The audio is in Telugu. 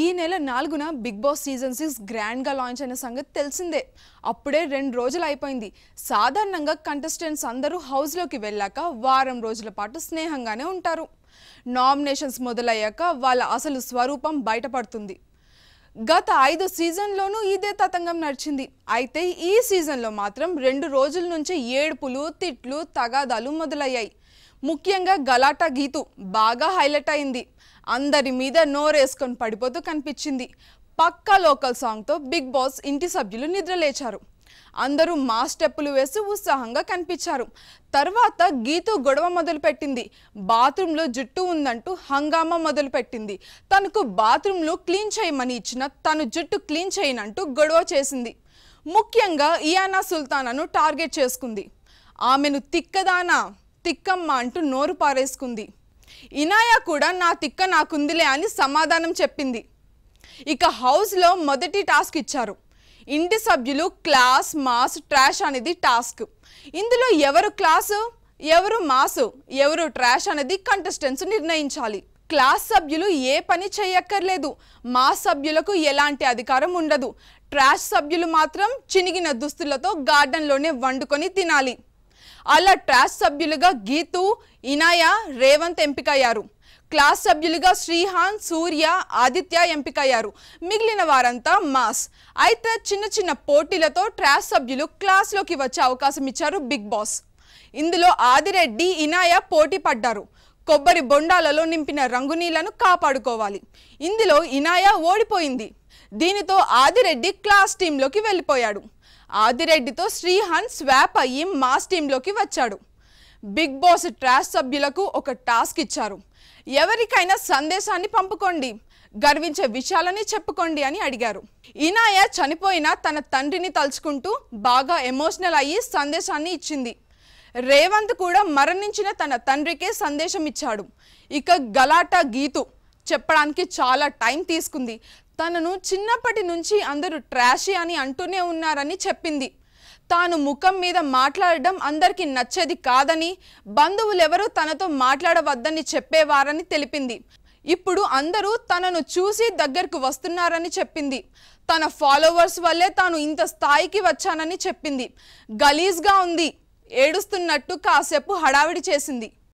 ఈ నెల నాలుగున బిగ్ బాస్ సీజన్ సిక్స్ గ్రాండ్గా లాంచ్ అయిన సంగతి తెలిసిందే అప్పుడే రెండు రోజులు అయిపోయింది సాధారణంగా కంటెస్టెంట్స్ అందరూ హౌస్లోకి వెళ్ళాక వారం రోజుల పాటు స్నేహంగానే ఉంటారు నామినేషన్స్ మొదలయ్యాక వాళ్ళ అసలు స్వరూపం బయటపడుతుంది గత ఐదు సీజన్లోనూ ఇదే తతంగం నడిచింది అయితే ఈ సీజన్లో మాత్రం రెండు రోజుల నుంచి ఏడుపులు తిట్లు తగాదాలు మొదలయ్యాయి ముఖ్యంగా గలాటా గీతు బాగా హైలైట్ అయింది అందరి మీద నోరేసుకొని పడిపోతూ కనిపించింది పక్కా లోకల్ సాంగ్తో బిగ్ బాస్ ఇంటి సభ్యులు నిద్రలేచారు అందరూ మా స్టెప్పులు వేసి ఉత్సాహంగా కనిపించారు తర్వాత గీతు గొడవ మొదలుపెట్టింది బాత్రూంలో జుట్టు ఉందంటూ హంగామా మొదలుపెట్టింది తనకు బాత్రూంలో క్లీన్ చేయమని ఇచ్చిన తను జుట్టు క్లీన్ చేయనంటూ గొడవ చేసింది ముఖ్యంగా ఇయానా సుల్తానాను టార్గెట్ చేసుకుంది ఆమెను తిక్కదానా తిక్కమ్మ అంటూ నోరు పారేసుకుంది ఇనాయా కూడా నా తిక్క నాకుందిలే అని సమాధానం చెప్పింది ఇక హౌస్లో మొదటి టాస్క్ ఇచ్చారు ఇంటి సభ్యులు క్లాస్ మాస్ ట్రాష్ అనేది టాస్క్ ఇందులో ఎవరు క్లాసు ఎవరు మాసు ఎవరు ట్రాష్ అనేది కంటెస్టెంట్స్ నిర్ణయించాలి క్లాస్ సభ్యులు ఏ పని చేయక్కర్లేదు మా సభ్యులకు ఎలాంటి అధికారం ఉండదు ట్రాష్ సభ్యులు మాత్రం చినిగిన దుస్తులతో గార్డెన్లోనే వండుకొని తినాలి అలా ట్రాష్ సభ్యులుగా గీతు ఇనాయ రేవంత్ ఎంపికయ్యారు క్లాస్ సభ్యులుగా శ్రీహాన్ సూర్య ఆదిత్య ఎంపికయ్యారు మిగిలిన వారంతా మాస్ అయితే చిన్న చిన్న పోటీలతో ట్రాష్ సభ్యులు క్లాస్లోకి వచ్చే అవకాశం ఇచ్చారు బిగ్ బాస్ ఇందులో ఆదిరెడ్డి ఇనాయ పోటీ పడ్డారు కొబ్బరి బొండాలలో నింపిన రంగునీళ్లను కాపాడుకోవాలి ఇందులో ఇనాయ ఓడిపోయింది దీనితో ఆదిరెడ్డి క్లాస్ టీంలోకి వెళ్ళిపోయాడు ఆదిరెడ్డితో శ్రీహన్ స్వాప్ అయ్యి మాస్ టీంలోకి వచ్చాడు బిగ్ బాస్ ట్రాష్ సభ్యులకు ఒక టాస్క్ ఇచ్చారు ఎవరికైనా సందేశాన్ని పంపుకోండి గర్వించే విషయాలని చెప్పుకోండి అని అడిగారు ఇనాయ చనిపోయిన తన తండ్రిని తలుచుకుంటూ బాగా ఎమోషనల్ అయ్యి సందేశాన్ని ఇచ్చింది రేవంత్ కూడా మరణించిన తన తండ్రికే సందేశం ఇచ్చాడు ఇక గలాటా గీతు చెప్పడానికి చాలా టైం తీసుకుంది తనను చిన్నప్పటి నుంచి అందరూ ట్రాషీ అని అంటూనే ఉన్నారని చెప్పింది తాను ముఖం మీద మాట్లాడడం అందరికీ నచ్చేది కాదని బంధువులెవరూ తనతో మాట్లాడవద్దని చెప్పేవారని తెలిపింది ఇప్పుడు అందరూ తనను చూసి దగ్గరకు వస్తున్నారని చెప్పింది తన ఫాలోవర్స్ వల్లే తాను ఇంత స్థాయికి వచ్చానని చెప్పింది గలీజ్గా ఉంది ఏడుస్తున్నట్టు కాసేపు హడావిడి చేసింది